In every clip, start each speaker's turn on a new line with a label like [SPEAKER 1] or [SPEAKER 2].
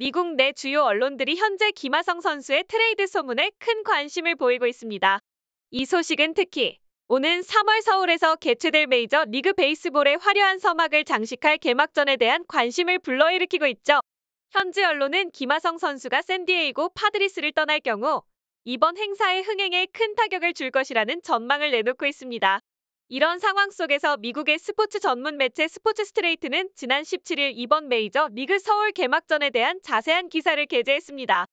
[SPEAKER 1] 미국 내 주요 언론들이 현재 김하성 선수의 트레이드 소문에 큰 관심을 보이고 있습니다. 이 소식은 특히 오는 3월 서울에서 개최될 메이저 리그 베이스볼의 화려한 서막을 장식할 개막전에 대한 관심을 불러일으키고 있죠. 현지 언론은 김하성 선수가 샌디에이고 파드리스를 떠날 경우 이번 행사의 흥행에 큰 타격을 줄 것이라는 전망을 내놓고 있습니다. 이런 상황 속에서 미국의 스포츠 전문 매체 스포츠 스트레이트는 지난 17일 이번 메이저 리그 서울 개막전에 대한 자세한 기사를 게재했습니다.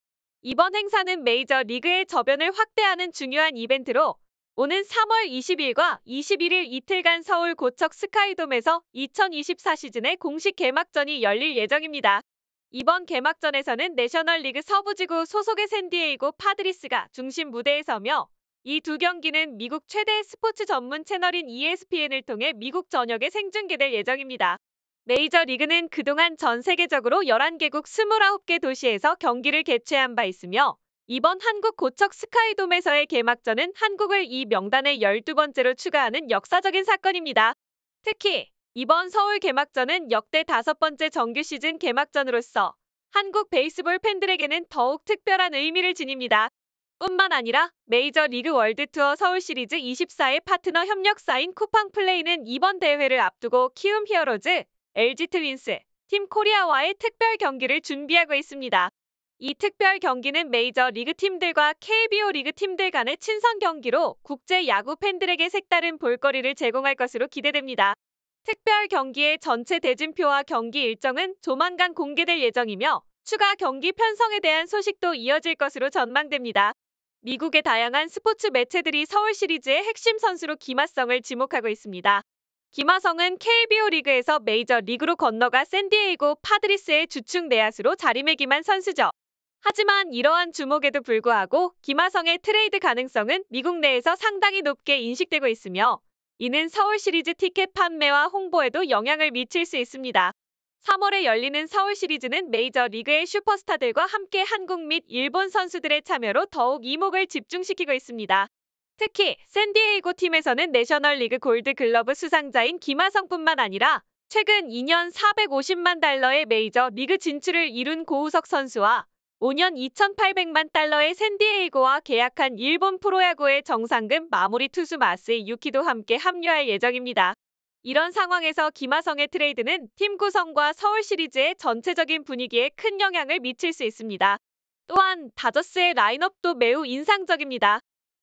[SPEAKER 1] 이번 행사는 메이저 리그의 저변을 확대하는 중요한 이벤트로 오는 3월 20일과 21일 이틀간 서울 고척 스카이돔에서 2024 시즌의 공식 개막전이 열릴 예정입니다. 이번 개막전에서는 내셔널리그 서부지구 소속의 샌디에이고 파드리스가 중심 무대에 서며 이두 경기는 미국 최대 스포츠 전문 채널인 ESPN을 통해 미국 전역에 생중계될 예정입니다. 메이저 리그는 그동안 전 세계적으로 11개국 29개 도시에서 경기를 개최한 바 있으며 이번 한국 고척 스카이돔에서의 개막전은 한국을 이 명단의 12번째로 추가하는 역사적인 사건입니다. 특히 이번 서울 개막전은 역대 다섯 번째 정규 시즌 개막전으로서 한국 베이스볼 팬들에게는 더욱 특별한 의미를 지닙니다. 뿐만 아니라 메이저리그 월드투어 서울시리즈 24의 파트너 협력사인 쿠팡플레이는 이번 대회를 앞두고 키움 히어로즈, LG 트윈스, 팀 코리아와의 특별 경기를 준비하고 있습니다. 이 특별 경기는 메이저 리그 팀들과 KBO 리그 팀들 간의 친선 경기로 국제 야구 팬들에게 색다른 볼거리를 제공할 것으로 기대됩니다. 특별 경기의 전체 대진표와 경기 일정은 조만간 공개될 예정이며 추가 경기 편성에 대한 소식도 이어질 것으로 전망됩니다. 미국의 다양한 스포츠 매체들이 서울 시리즈의 핵심 선수로 김하성을 지목하고 있습니다. 김하성은 KBO 리그에서 메이저 리그로 건너가 샌디에이고 파드리스의 주축 내야수로 자리매김한 선수죠. 하지만 이러한 주목에도 불구하고 김하성의 트레이드 가능성은 미국 내에서 상당히 높게 인식되고 있으며 이는 서울 시리즈 티켓 판매와 홍보에도 영향을 미칠 수 있습니다. 3월에 열리는 서울 시리즈는 메이저 리그의 슈퍼스타들과 함께 한국 및 일본 선수들의 참여로 더욱 이목을 집중시키고 있습니다. 특히 샌디에이고 팀에서는 내셔널리그 골드 글러브 수상자인 김하성뿐만 아니라 최근 2년 450만 달러의 메이저 리그 진출을 이룬 고우석 선수와 5년 2,800만 달러의 샌디에이고와 계약한 일본 프로야구의 정상금 마무리 투수 마스이 유키도 함께 합류할 예정입니다. 이런 상황에서 김하성의 트레이드는 팀 구성과 서울 시리즈의 전체적인 분위기에 큰 영향을 미칠 수 있습니다. 또한 다저스의 라인업도 매우 인상적입니다.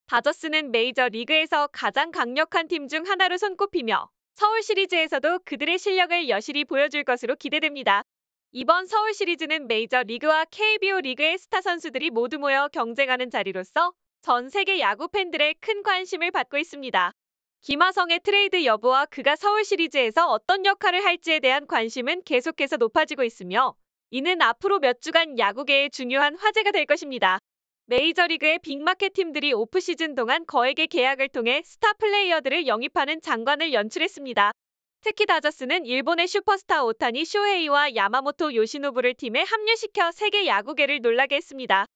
[SPEAKER 1] 다저스는 메이저 리그에서 가장 강력한 팀 중 하나로 손꼽히며 서울 시리즈에서도 그들의 실력을 여실히 보여줄 것으로 기대됩니다. 이번 서울 시리즈는 메이저 리그와 KBO 리그의 스타 선수들이 모두 모여 경쟁하는 자리로서 전 세계 야구 팬들의 큰 관심을 받고 있습니다. 김하성의 트레이드 여부와 그가 서울 시리즈에서 어떤 역할을 할지에 대한 관심은 계속해서 높아지고 있으며 이는 앞으로 몇 주간 야구계의 중요한 화제가 될 것입니다. 메이저리그의 빅마켓 팀들이 오프시즌 동안 거액의 계약을 통해 스타 플레이어들을 영입하는 장관을 연출했습니다. 특히 다저스는 일본의 슈퍼스타 오타니 쇼헤이와 야마모토 요시노부를 팀에 합류시켜 세계 야구계를 놀라게 했습니다.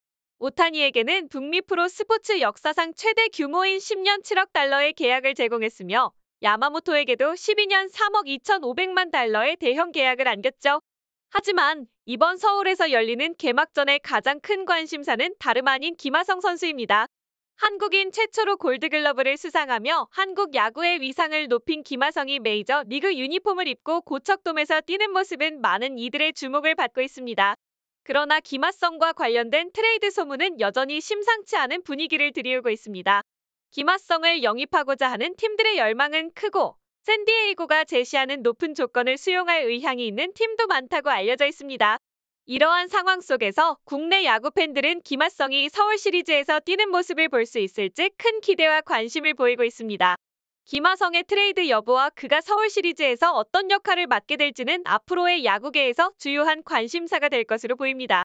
[SPEAKER 1] 오타니에게는 북미 프로 스포츠 역사상 최대 규모인 10년 7억 달러의 계약을 제공했으며 야마모토에게도 12년 3억 2,500만 달러의 대형 계약을 안겼죠. 하지만 이번 서울에서 열리는 개막전의 가장 큰 관심사는 다름 아닌 김하성 선수입니다. 한국인 최초로 골드글러브를 수상하며 한국 야구의 위상을 높인 김하성이 메이저 리그 유니폼을 입고 고척돔에서 뛰는 모습은 많은 이들의 주목을 받고 있습니다. 그러나 김하성과 관련된 트레이드 소문은 여전히 심상치 않은 분위기를 드리우고 있습니다. 김하성을 영입하고자 하는 팀들의 열망은 크고 샌디에이고가 제시하는 높은 조건을 수용할 의향이 있는 팀도 많다고 알려져 있습니다. 이러한 상황 속에서 국내 야구 팬들은 김하성이 서울 시리즈에서 뛰는 모습을 볼 수 있을지 큰 기대와 관심을 보이고 있습니다. 김하성의 트레이드 여부와 그가 서울 시리즈에서 어떤 역할을 맡게 될지는 앞으로의 야구계에서 주요한 관심사가 될 것으로 보입니다.